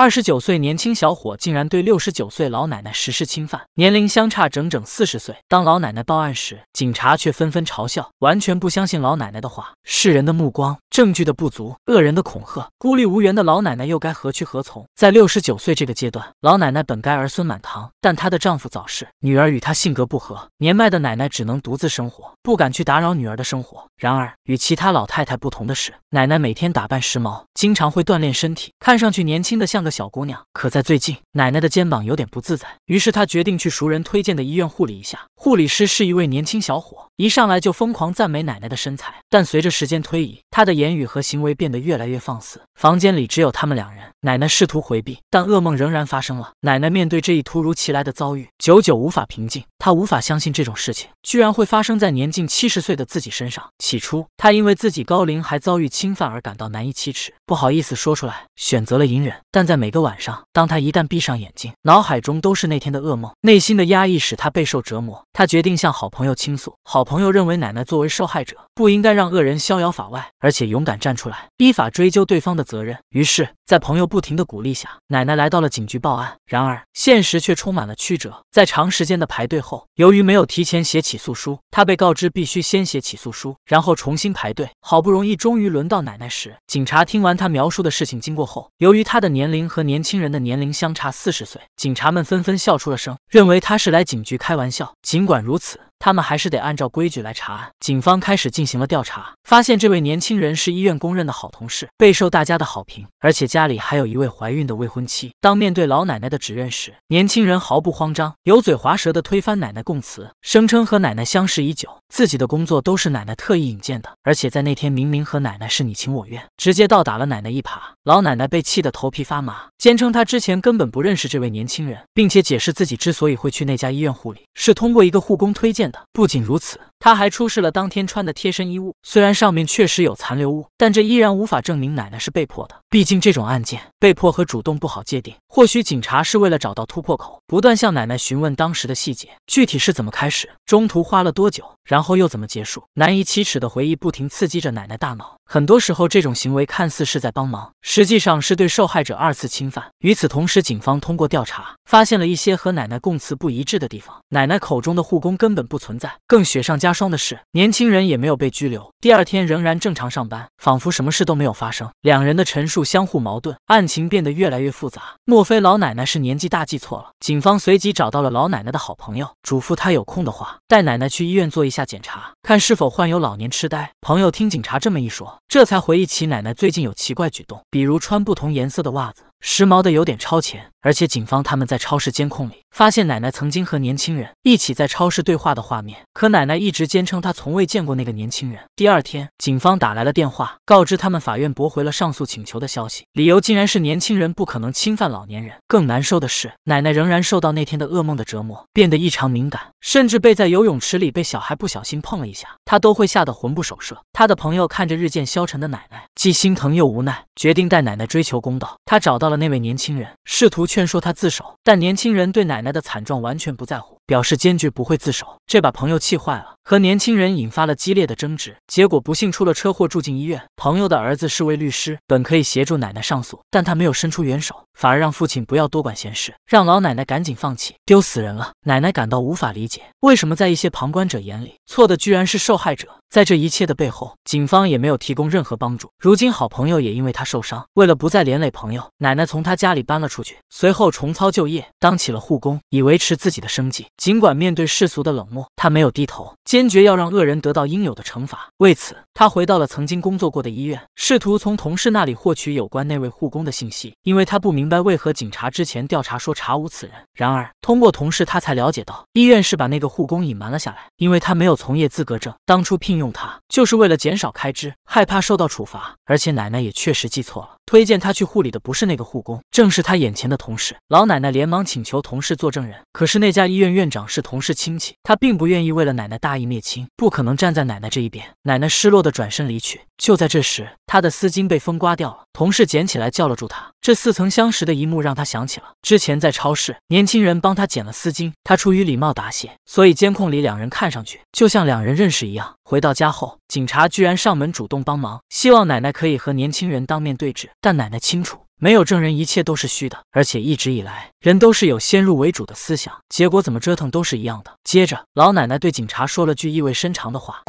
二十九岁年轻小伙竟然对六十九岁老奶奶实施侵犯，年龄相差整整四十岁。当老奶奶报案时，警察却纷纷嘲笑，完全不相信老奶奶的话。世人的目光，证据的不足，恶人的恐吓，孤立无援的老奶奶又该何去何从？在六十九岁这个阶段，老奶奶本该儿孙满堂，但她的丈夫早逝，女儿与她性格不合，年迈的奶奶只能独自生活，不敢去打扰女儿的生活。然而，与其他老太太不同的是，奶奶每天打扮时髦，经常会锻炼身体，看上去年轻的像个。小姑娘可在最近，奶奶的肩膀有点不自在，于是她决定去熟人推荐的医院护理一下。护理师是一位年轻小伙，一上来就疯狂赞美奶奶的身材，但随着时间推移，他的言语和行为变得越来越放肆。房间里只有他们两人，奶奶试图回避，但噩梦仍然发生了。奶奶面对这一突如其来的遭遇，久久无法平静。他无法相信这种事情居然会发生在年近七十岁的自己身上。起初，他因为自己高龄还遭遇侵犯而感到难以启齿，不好意思说出来，选择了隐忍。但在每个晚上，当他一旦闭上眼睛，脑海中都是那天的噩梦，内心的压抑使他备受折磨。他决定向好朋友倾诉。好朋友认为，奶奶作为受害者，不应该让恶人逍遥法外，而且勇敢站出来，依法追究对方的责任。于是，在朋友不停的鼓励下，奶奶来到了警局报案。然而，现实却充满了曲折。在长时间的排队后，后，由于没有提前写起诉书，他被告知必须先写起诉书，然后重新排队。好不容易，终于轮到奶奶时，警察听完他描述的事情经过后，由于他的年龄和年轻人的年龄相差四十岁，警察们纷纷笑出了声，认为他是来警局开玩笑。尽管如此，他们还是得按照规矩来查案。警方开始进行了调查。发现这位年轻人是医院公认的好同事，备受大家的好评，而且家里还有一位怀孕的未婚妻。当面对老奶奶的指认时，年轻人毫不慌张，油嘴滑舌地推翻奶奶供词，声称和奶奶相识已久，自己的工作都是奶奶特意引荐的，而且在那天明明和奶奶是你情我愿，直接倒打了奶奶一耙。老奶奶被气得头皮发麻，坚称她之前根本不认识这位年轻人，并且解释自己之所以会去那家医院护理，是通过一个护工推荐的。不仅如此。他还出示了当天穿的贴身衣物，虽然上面确实有残留物，但这依然无法证明奶奶是被迫的。毕竟这种案件。被迫和主动不好界定，或许警察是为了找到突破口，不断向奶奶询问当时的细节，具体是怎么开始，中途花了多久，然后又怎么结束。难以启齿的回忆不停刺激着奶奶大脑。很多时候，这种行为看似是在帮忙，实际上是对受害者二次侵犯。与此同时，警方通过调查发现了一些和奶奶供词不一致的地方。奶奶口中的护工根本不存在。更雪上加霜的是，年轻人也没有被拘留，第二天仍然正常上班，仿佛什么事都没有发生。两人的陈述相互矛盾，案。情变得越来越复杂，莫非老奶奶是年纪大记错了？警方随即找到了老奶奶的好朋友，嘱咐她有空的话带奶奶去医院做一下检查。看是否患有老年痴呆。朋友听警察这么一说，这才回忆起奶奶最近有奇怪举动，比如穿不同颜色的袜子，时髦的有点超前。而且警方他们在超市监控里发现奶奶曾经和年轻人一起在超市对话的画面，可奶奶一直坚称她从未见过那个年轻人。第二天，警方打来了电话，告知他们法院驳回了上诉请求的消息，理由竟然是年轻人不可能侵犯老年人。更难受的是，奶奶仍然受到那天的噩梦的折磨，变得异常敏感，甚至被在游泳池里被小孩不小心碰了。一下，他都会吓得魂不守舍。他的朋友看着日渐消沉的奶奶，既心疼又无奈，决定带奶奶追求公道。他找到了那位年轻人，试图劝说他自首，但年轻人对奶奶的惨状完全不在乎，表示坚决不会自首。这把朋友气坏了，和年轻人引发了激烈的争执，结果不幸出了车祸，住进医院。朋友的儿子是位律师，本可以协助奶奶上诉，但他没有伸出援手，反而让父亲不要多管闲事，让老奶奶赶紧放弃，丢死人了。奶奶感到无法理解，为什么在一些旁观者眼里，错的居然。是受害者，在这一切的背后，警方也没有提供任何帮助。如今，好朋友也因为他受伤，为了不再连累朋友，奶奶从他家里搬了出去，随后重操旧业，当起了护工，以维持自己的生计。尽管面对世俗的冷漠，他没有低头，坚决要让恶人得到应有的惩罚。为此，他回到了曾经工作过的医院，试图从同事那里获取有关那位护工的信息，因为他不明白为何警察之前调查说查无此人。然而，通过同事，他才了解到医院是把那个护工隐瞒了下来，因为他没有从业资格。格证当初聘用他就是为了减少开支，害怕受到处罚，而且奶奶也确实记错了，推荐他去护理的不是那个护工，正是他眼前的同事。老奶奶连忙请求同事做证人，可是那家医院院长是同事亲戚，他并不愿意为了奶奶大义灭亲，不可能站在奶奶这一边。奶奶失落的转身离去。就在这时，他的丝巾被风刮掉了，同事捡起来叫了住他。这似曾相识的一幕让他想起了之前在超市，年轻人帮他捡了丝巾，他出于礼貌答谢，所以监控里两人看上去就像两人。认识一样。回到家后，警察居然上门主动帮忙，希望奶奶可以和年轻人当面对质。但奶奶清楚，没有证人，一切都是虚的。而且一直以来，人都是有先入为主的思想，结果怎么折腾都是一样的。接着，老奶奶对警察说了句意味深长的话。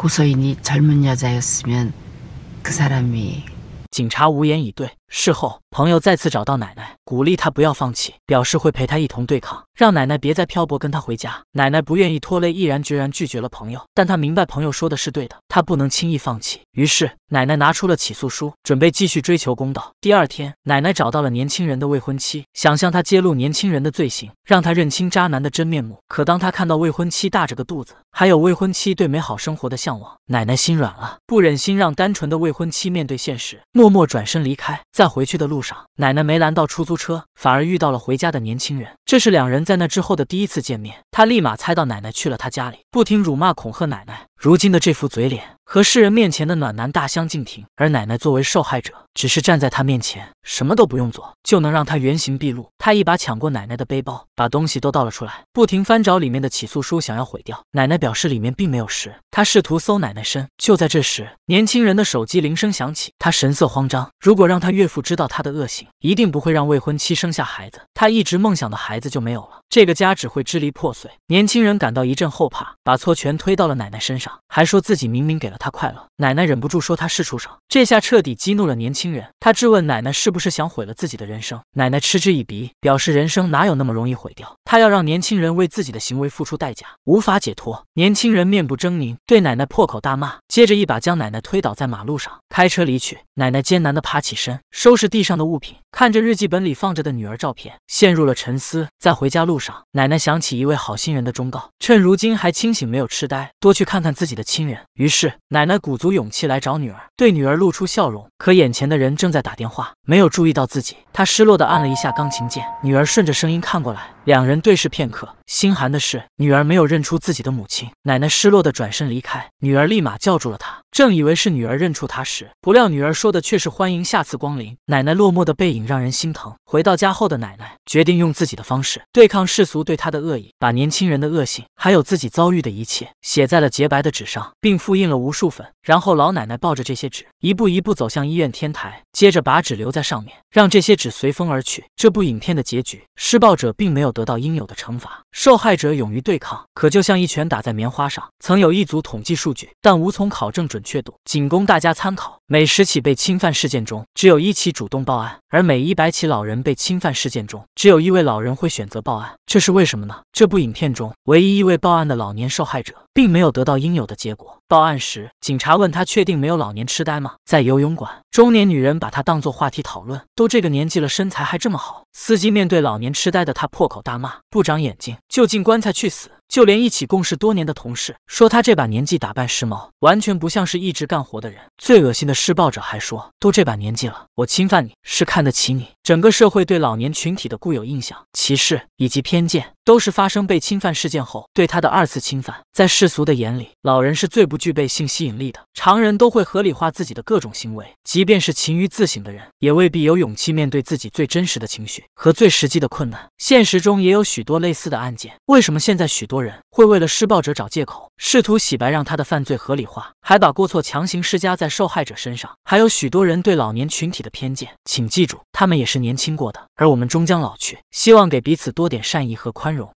警察无言以对。事后，朋友再次找到奶奶，鼓励她不要放弃，表示会陪她一同对抗，让奶奶别再漂泊，跟她回家。奶奶不愿意拖累，毅然决然拒绝了朋友。但她明白朋友说的是对的，她不能轻易放弃。于是，奶奶拿出了起诉书，准备继续追求公道。第二天，奶奶找到了年轻人的未婚妻，想向他揭露年轻人的罪行，让他认清渣男的真面目。可当他看到未婚妻大着个肚子，还有未婚妻对美好生活的向往，奶奶心软了，不忍心让单纯的未婚妻面对现实，默默转身离开。在回去的路上，奶奶没拦到出租车，反而遇到了回家的年轻人。这是两人在那之后的第一次见面，他立马猜到奶奶去了他家里，不停辱骂恐吓奶奶。如今的这副嘴脸和世人面前的暖男大相径庭，而奶奶作为受害者，只是站在他面前，什么都不用做，就能让他原形毕露。他一把抢过奶奶的背包，把东西都倒了出来，不停翻找里面的起诉书，想要毁掉。奶奶表示里面并没有事。他试图搜奶奶身，就在这时，年轻人的手机铃声响起，他神色慌张。如果让他岳父知道他的恶行，一定不会让未婚妻生下孩子。他一直梦想的孩子就没有了，这个家只会支离破碎。年轻人感到一阵后怕，把错全推到了奶奶身上，还说自己明明给了他快乐。奶奶忍不住说他是畜生，这下彻底激怒了年轻人。他质问奶奶是不是想毁了自己的人生。奶奶嗤之以鼻，表示人生哪有那么容易毁掉，他要让年轻人为自己的行为付出代价。无法解脱，年轻人面部狰狞，对奶奶破口大骂，接着一把将奶奶推倒在马路上。开车离去，奶奶艰难的爬起身，收拾地上的物品，看着日记本里放着的女儿照片，陷入了沉思。在回家路上，奶奶想起一位好心人的忠告：趁如今还清醒，没有痴呆，多去看看自己的亲人。于是，奶奶鼓足勇气来找女儿，对女儿露出笑容。可眼前的人正在打电话，没有注意到自己。她失落的按了一下钢琴键，女儿顺着声音看过来。两人对视片刻，心寒的是女儿没有认出自己的母亲。奶奶失落的转身离开，女儿立马叫住了她。正以为是女儿认出她时，不料女儿说的却是欢迎下次光临。奶奶落寞的背影让人心疼。回到家后的奶奶决定用自己的方式对抗世俗对她的恶意，把年轻人的恶性还有自己遭遇的一切写在了洁白的纸上，并复印了无数份。然后老奶奶抱着这些纸，一步一步走向医院天台，接着把纸留在上面，让这些纸随风而去。这部影片的结局，施暴者并没有。得到应有的惩罚，受害者勇于对抗，可就像一拳打在棉花上。曾有一组统计数据，但无从考证准确度，仅供大家参考。每十起被侵犯事件中，只有一起主动报案；而每一百起老人被侵犯事件中，只有一位老人会选择报案。这是为什么呢？这部影片中唯一一位报案的老年受害者，并没有得到应有的结果。报案时，警察问他：“确定没有老年痴呆吗？”在游泳馆，中年女人把他当作话题讨论：“都这个年纪了，身材还这么好。”司机面对老年痴呆的他破口。大骂不长眼睛，就进棺材去死！就连一起共事多年的同事说，他这把年纪打扮时髦，完全不像是一直干活的人。最恶心的施暴者还说，都这把年纪了，我侵犯你是看得起你。整个社会对老年群体的固有印象、歧视以及偏见，都是发生被侵犯事件后对他的二次侵犯。在世俗的眼里，老人是最不具备性吸引力的。常人都会合理化自己的各种行为，即便是勤于自省的人，也未必有勇气面对自己最真实的情绪和最实际的困难。现实中也有许多类似的案件，为什么现在许多？人会为了施暴者找借口，试图洗白，让他的犯罪合理化，还把过错强行施加在受害者身上。还有许多人对老年群体的偏见，请记住，他们也是年轻过的，而我们终将老去。希望给彼此多点善意和宽容。